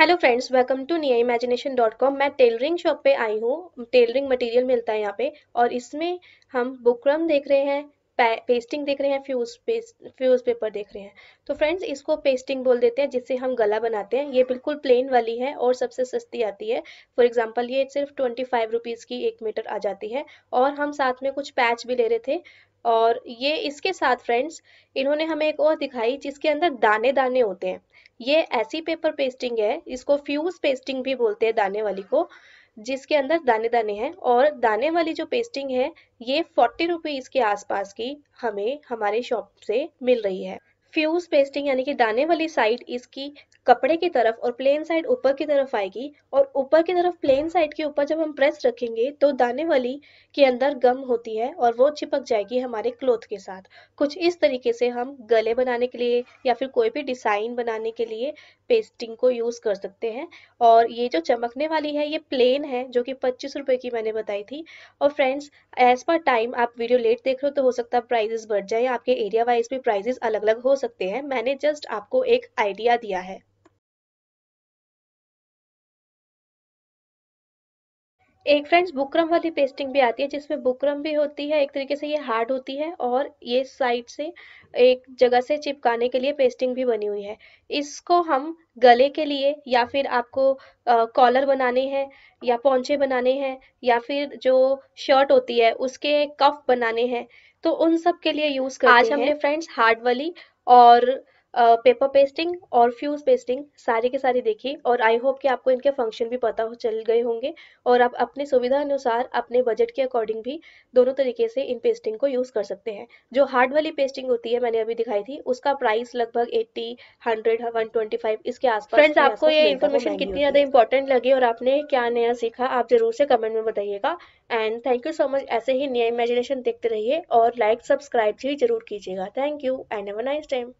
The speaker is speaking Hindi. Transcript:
hello friends welcome to Nia imagination dot com मैं टेलरिंग शॉप पे आई हूँ टेलरिंग मटेरियल मिलता है यहाँ पे और इसमें हम बुकरम देख रहे हैं पेस्टिंग देख रहे हैं फ्यूज पेस्ट फ्यूज पेपर देख रहे हैं तो फ्रेंड्स इसको पेस्टिंग बोल देते हैं जिससे हम गला बनाते हैं ये बिल्कुल प्लेन वाली है और सबसे सस्ती आती है फॉर एग्जांपल ये सिर्फ ट्वेंटी फाइव रुपीज़ की एक मीटर आ जाती है और हम साथ में कुछ पैच भी ले रहे थे और ये इसके साथ फ्रेंड्स इन्होंने हमें एक और दिखाई जिसके अंदर दाने दाने होते हैं ये ऐसी पेपर पेस्टिंग है इसको फ्यूज पेस्टिंग भी बोलते हैं दाने वाली को जिसके अंदर दाने दाने हैं और दाने वाली जो पेस्टिंग है ये फोर्टी रुपीज़ के आसपास की हमें हमारे शॉप से मिल रही है फ्यूज पेस्टिंग यानी कि दाने वाली साइड इसकी कपड़े की तरफ और प्लेन साइड ऊपर की तरफ आएगी और ऊपर की तरफ प्लेन साइड के ऊपर जब हम प्रेस रखेंगे तो दाने वाली के अंदर गम होती है और वो चिपक जाएगी हमारे क्लोथ के साथ कुछ इस तरीके से हम गले बनाने के लिए या फिर कोई भी डिज़ाइन बनाने के लिए पेस्टिंग को यूज़ कर सकते हैं और ये जो चमकने वाली है ये प्लेन है जो कि पच्चीस रुपये की मैंने बताई थी और फ्रेंड्स एज़ पर टाइम आप वीडियो लेट देख रहे हो तो हो सकता है प्राइजेस बढ़ जाए आपके एरिया वाइज भी प्राइजेस अलग अलग हो सकते हैं मैंने जस्ट आपको एक आइडिया दिया है एक फ्रेंड्स बुकरम वाली पेस्टिंग भी आती है जिसमें बुकरम भी होती है एक तरीके से ये हार्ड होती है और ये साइड से एक जगह से चिपकाने के लिए पेस्टिंग भी बनी हुई है इसको हम गले के लिए या फिर आपको कॉलर बनाने हैं या पौचे बनाने हैं या फिर जो शर्ट होती है उसके कफ बनाने हैं तो उन सब के लिए यूज करते आज हमने फ्रेंड्स हार्ड वाली और पेपर पेस्टिंग और फ्यूज पेस्टिंग सारी के सारी देखी और आई होप कि आपको इनके फंक्शन भी पता हो चल गए होंगे और आप अपनी सुविधा अनुसार अपने बजट के अकॉर्डिंग भी दोनों तरीके से इन पेस्टिंग को यूज़ कर सकते हैं जो हार्ड वाली पेस्टिंग होती है मैंने अभी दिखाई थी उसका प्राइस लगभग eighty hundred one twenty five इसके आसपास फ्रेंड्स आपको ये इन्फॉर्मेशन कितनी ज़्यादा इंपॉर्टेंट लगी और आपने क्या नया सीखा आप जरूर से कमेंट में बताइएगा and thank you so much ऐसे ही नया इमेजिनेशन देखते रहिए और लाइक सब्सक्राइब भी जरूर कीजिएगा thank you and have nice time